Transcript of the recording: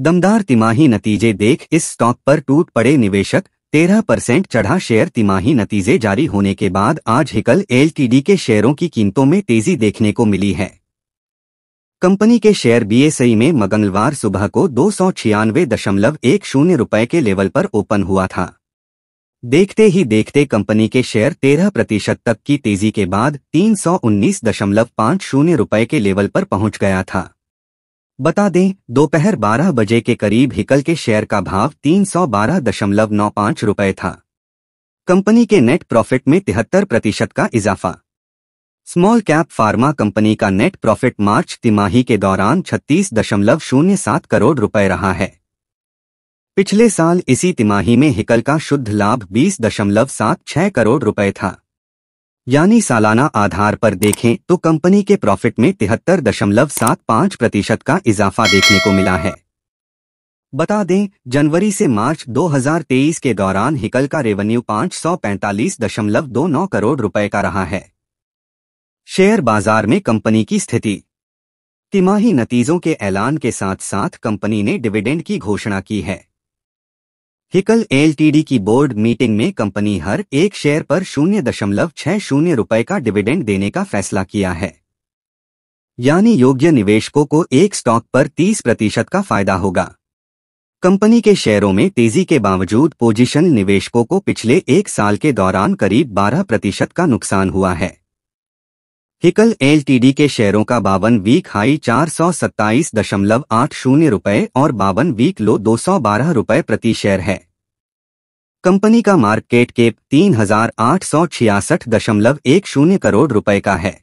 दमदार तिमाही नतीजे देख इस स्टॉक पर टूट पड़े निवेशक तेरह परसेंट चढ़ा शेयर तिमाही नतीजे जारी होने के बाद आज हिकल एलटीडी के शेयरों की कीमतों में तेजी देखने को मिली है कंपनी के शेयर बीएसई में मंगलवार सुबह को दो सौ छियानवे दशमलव एक शून्य रुपये के लेवल पर ओपन हुआ था देखते ही देखते कंपनी के शेयर तेरह प्रतिशत तक की तेजी के बाद तीन सौ उन्नीस दशमलव पाँच शून्य रुपये के लेवल पर पहुंच गया था बता दें दोपहर 12 बजे के करीब हिकल के शेयर का भाव तीन सौ बारह दशमलव नौ पांच रुपये था कंपनी के नेट प्रॉफिट में तिहत्तर प्रतिशत का इजाफा स्मॉल कैप फार्मा कंपनी का नेट प्रॉफिट मार्च तिमाही के दौरान छत्तीस दशमलव शून्य सात करोड़ रुपए रहा है पिछले साल इसी तिमाही में हिकल का शुद्ध लाभ बीस दशमलव सात छह करोड़ रुपए था यानी सालाना आधार पर देखें तो कंपनी के प्रॉफिट में तिहत्तर दशमलव सात पाँच प्रतिशत का इजाफा देखने को मिला है बता दें जनवरी से मार्च 2023 के दौरान हिकल का रेवेन्यू पाँच करोड़ रुपए का रहा है शेयर बाजार में कंपनी की स्थिति तिमाही नतीजों के ऐलान के साथ साथ कंपनी ने डिविडेंड की घोषणा की है Hikal L T board meeting में कंपनी हर एक शेयर पर शून्य दशमलव छह शून्य रुपए का डिविडेंड देने का फैसला किया है यानी योग्य निवेशकों को एक स्टॉक पर 30 प्रतिशत का फायदा होगा कंपनी के शेयरों में तेजी के बावजूद पोजिशन निवेशकों को पिछले एक साल के दौरान करीब 12 प्रतिशत का नुकसान हुआ है हिकल एलटीडी के शेयरों का बावन वीक हाई चार सौ सत्ताईस दशमलव आठ शून्य रुपये और बावन वीक लो दो सौ बारह रुपये प्रति शेयर है कंपनी का मार्केट केप तीन हजार आठ सौ छियासठ दशमलव एक शून्य करोड़ रुपए का है